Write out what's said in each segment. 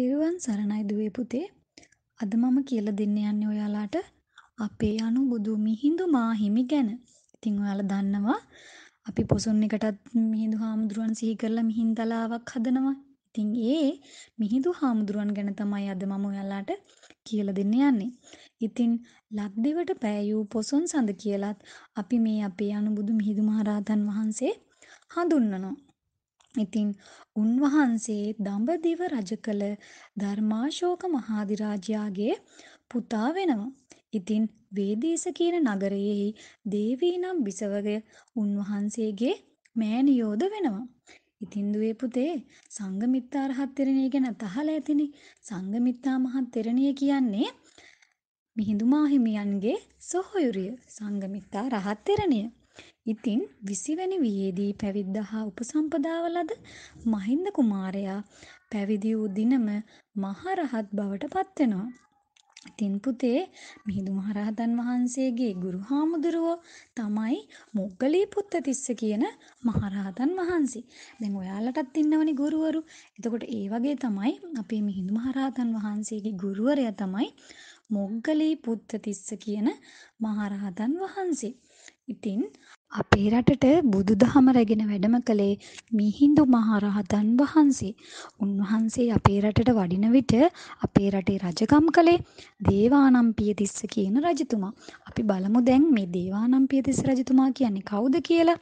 තෙරුවන් සරණයි දුවේ පුතේ. අද මම කියලා දෙන්න යන්නේ ඔයාලාට අපේ අනු බුදු මිහිඳු මාහිමි ගැන. ඉතින් ඔයාලා දන්නවා අපි පොසොන් එකටත් මිහිඳු හාමුදුරුවන් සිහි කරලා මිහින්තලාවක් හදනවා. ඉතින් ඒ මිහිඳු හාමුදුරුවන් ගැන තමයි අද මම ඔයාලාට කියලා දෙන්න යන්නේ. ඉතින් ලක්දිවට පෑයූ පොසොන් සඳ කියලත් අපි මේ අපේ අනුබුදු මිහිඳු මහරහතන් වහන්සේ හඳුන්වනවා. ඉතින් උන්වහන්සේ දඹදිව රජ කළ ධර්මාශෝක මහාධිරාජයාගේ පුතා වෙනවා. ඉතින් වේදීස කියන නගරයෙහි දේවී නම් බිසවගය උන්වහන්සේගේ මෑණියෝද වෙනවා. ඉතින් දුවේ පුතේ සංඝමිත්තා රහත් තෙරණිය ගැන අහලා ඇතිනේ. සංඝමිත්තා මහත් තෙරණිය කියන්නේ මිහිඳු මාහිමියන්ගේ සොහොයුරිය සංඝමිත්තා රහත් තෙරණිය. ඉතින් විසිවැනි වියේදී පැවිද්ද හා උපසම්පදාව ලද මහින්ද කුමාරයා පැවිදි වූ දිනම මහරහත් බවට පත්වෙනවා. ඉතින් පුතේ මිහිඳු මහරහතන් වහන්සේගේ ගුරු හාමුදුරුවෝ තමයි මොග්ගලී පුත්තතිස්ස කියන මහරහතන් වහන්සේ. දැන් ඔයාලටත් ඉන්නවනේ ගුරුවරු. එතකොට ඒ වගේ තමයි අපේ මිහිඳු මහරහතන් වහන්සේගේ ගුරුවරයා තමයි මොග්ගලී පුත්තතිස්ස කියන මහරහතන් වහන්සේ. ඉතින් අපේ රටට බුදුදහම රැගෙන වැඩම කළේ මිහිඳු මහරහතන් වහන්සේ. උන්වහන්සේ අපේ රටට වඩින විට අපේ රටේ රජකම් කළේ දේවානම්පියතිස්ස කියන රජතුමා. අපි බලමු දැන් මේ දේවානම්පියතිස්ස රජතුමා කියන්නේ කවුද කියලා.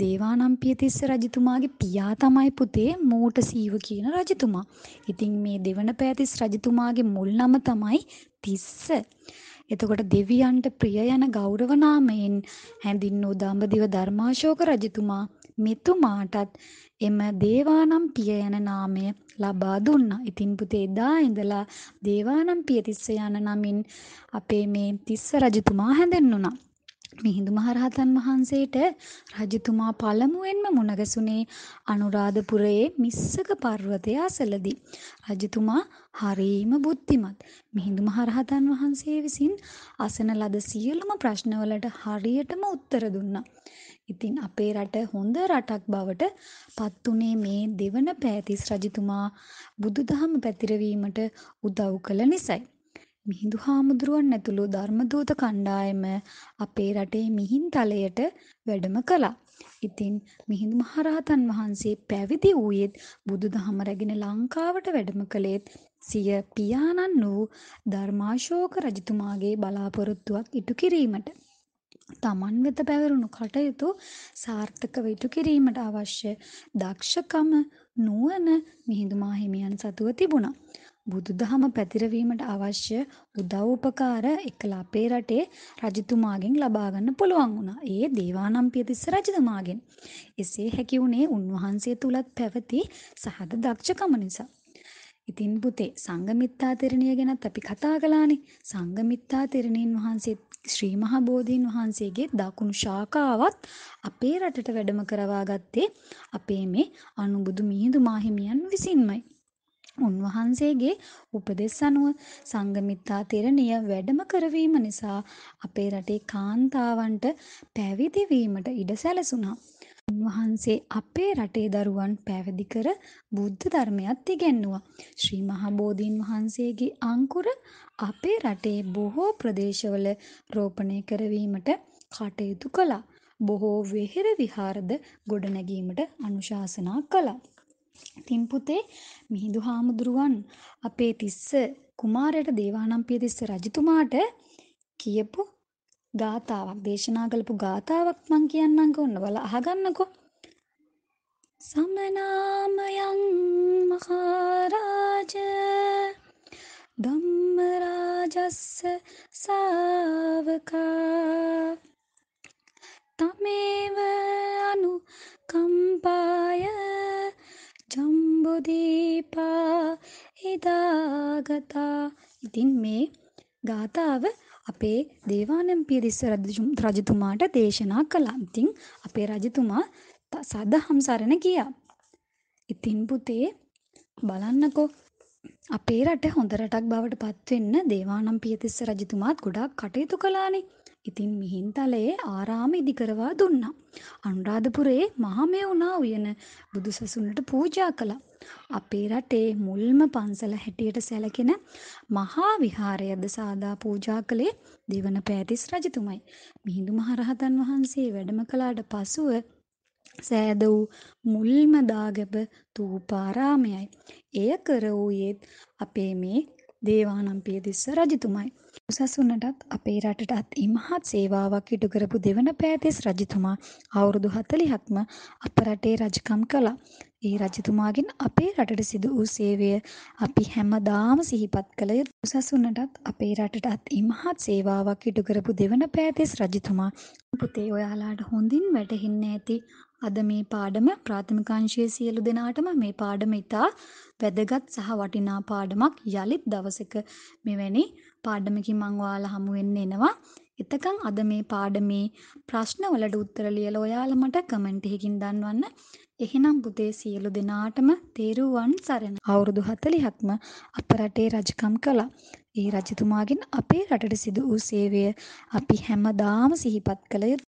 දේවානම්පියතිස්ස රජතුමාගේ පියා තමයි පුතේ මෝට සීව කියන රජතුමා. ඉතින් මේ දෙවනපෑතිස් රජතුමාගේ මුල් නම තමයි තිස්ස. එතකොට දෙවියන්ට ප්‍රිය යන ගෞරව නාමයෙන් හැඳින්වූ දඹදිව ධර්මාශෝක රජතුමා මෙතුමාටත් එම දේවානම් පිය යන නාමය ලබා දුන්නා. ඉතින් පුතේ එදා ඉඳලා දේවානම් පියතිස්ස යන නමින් අපේ මේ තිස්ස රජතුමා හැඳින්වුණා. මිහිඳු මහරහතන් වහන්සේට රජතුමා පළමුවෙන්ම මුණගැසුනේ අනුරාධපුරයේ මිස්සක පර්වතය අසලදී. රජතුමා හරීම බුද්ධිමත්. මිහිඳු මහරහතන් වහන්සේ විසින් අසන ලද සියලුම ප්‍රශ්නවලට හරියටම උත්තර දුන්නා. ඉතින් අපේ රට හොඳ රටක් බවට පත් උනේ මේ දෙවන පෑතිස් රජතුමා බුදුදහම පැතිරවීමට උදව් කළ නිසයි. මිහිඳු හාමුදුරුවන් ඇතුළු ධර්මදූත කණ්ඩායම අපේ රටේ මිහින්තලයට වැඩම කළා. ඉතින් මිහිඳු මහරහතන් වහන්සේ පැවිදි වූයේත් බුදුදහම රැගෙන ලංකාවට වැඩම කළේත් සිය පියාණන් වූ ධර්මාශෝක රජතුමාගේ බලාපොරොත්තුවක් ඉටු කිරීමට. තමන් වෙත පැවරුණු කටයුතු සාර්ථකව ඉටු කිරීමට අවශ්‍ය දක්ෂකම නුවණ මිහිඳු මාහිමියන් සතුව තිබුණා. බුදුදහම පැතිරවීමට අවශ්‍ය උදව් උපකාර එකලා අපේ රටේ රජතුමාගෙන් ලබා ගන්න පුළුවන් වුණා. ඒ දේවානම්පියතිස්ස රජතුමාගෙන්. එසේ හැකි වුණේ උන්වහන්සේ තුලත් පැවති සහද දක්ෂකම නිසා. ඉතින් පුතේ සංඝමිත්තා තෙරණිය ගැනත් අපි කතා කළානේ. සංඝමිත්තා තෙරණින් වහන්සේ ශ්‍රී මහා බෝධීන් වහන්සේගේ දකුණු ශාඛාවත් අපේ රටට වැඩම කරවා ගත්තේ අපේ මේ අනුබුදු මිහිඳු මාහිමියන් විසින්මයි. උන්වහන්සේගේ උපදෙස් අනුව සංඝමිත්තා තෙරණිය වැඩම කරවීම නිසා අපේ රටේ කාන්තාවන්ට පැවිදි වීමට ඉඩ සැලසුණා. උන්වහන්සේ අපේ රටේ දරුවන් පැවිදි කර බුද්ධ ධර්මයත් ඉගැන්නුවා. ශ්‍රී මහා බෝධීන් වහන්සේගේ අංකුර අපේ රටේ බොහෝ ප්‍රදේශවල රෝපණය කරවීමට කටයුතු කළා. බොහෝ වෙහෙර විහාරද ගොඩනැගීමට අනුශාසනා කළා. ඉතින් පුතේ මිහිඳු හාමුදුරුවන් අපේ තිස්ස කුමාරයට දේවානම්පිය තිස්ස රජතුමාට කියපු ගාතාවක් දේශනා කළපු ගාතාවක් මං කියන්නම් කොන්න බල අහගන්නකෝ සමනාමයං මහරාජ ධම්මරාජස්ස සාවකා තමේව ගාථා. ඉතින් මේ ගාථාව අපේ දේවානම්පිය දිස්ස රජතුමාට දේශනා කළා. ඉතින් අපේ රජතුමා සදහම් සරණ ගියා. ඉතින් පුතේ බලන්නකෝ අපේ රට හොඳ රටක් බවට පත්වෙන්න දේවානම්පිය තිස්ස රජතුමාත් ගොඩාක් කටයුතු කළානේ. ඉතින් මිහින්තලයේ ආරාම ඉදිකරවා දුන්නා. අනුරාධපුරයේ මහමෙවුනා උයන බුදුසසුනට පූජා කළා. අපේ රටේ මුල්ම පන්සල හැටියට සැලකෙන මහා විහාරයද සාදා පූජා කළේ දෙවන පෑතිස් රජතුමයි. මිහිඳු මහරහතන් වහන්සේ වැඩම කළාට පසුව සෑද වූ මුල්ම දාගැබ තූපාරාමයයි. එය කර වූයේත් අපේ මේ දේවානම්පියතිස්ස රජතුමයි. උසසුනටත් අපේ රටටත් ඉමහත් සේවාවක් ඉටු කරපු දෙවන පෑතිස් රජතුමා අවුරුදු 40ක්ම අප රටේ රජකම් කළා. ඒ රජතුමාගෙන් අපේ රටට සිදු වූ සේවය අපි හැමදාම සිහිපත් කළ යුතු. උසසුනටත් අපේ රටටත් ඉමහත් සේවාවක් ඉටු කරපු දෙවන පෑතිස් රජතුමා පුතේ ඔයාලාට හොඳින් වැටහෙන්න ඇති අද මේ පාඩම ප්‍රාථමිකාංශයේ සියලු දෙනාටම මේ පාඩම ඉතා වැදගත් සහ වටිනා පාඩමක් යලිත් දවසක මෙවැනි පාඩමකින් මං ඔයාලා හමු වෙන්න එනවා. එතකන් අද මේ පාඩමේ ප්‍රශ්න වලට උත්තර ලියලා ඔයාලා මට කමෙන්ට් එකකින් දන්වන්න. එහෙනම් පුතේ සියලු දෙනාටම තේරුවන් සරණ. අවුරුදු 40ක්ම අප රටේ රජකම් කළා. ඒ රජතුමාගෙන් අපේ රටට සිදු වූ සේවය අපි හැමදාම සිහිපත් කළ යුතුයි.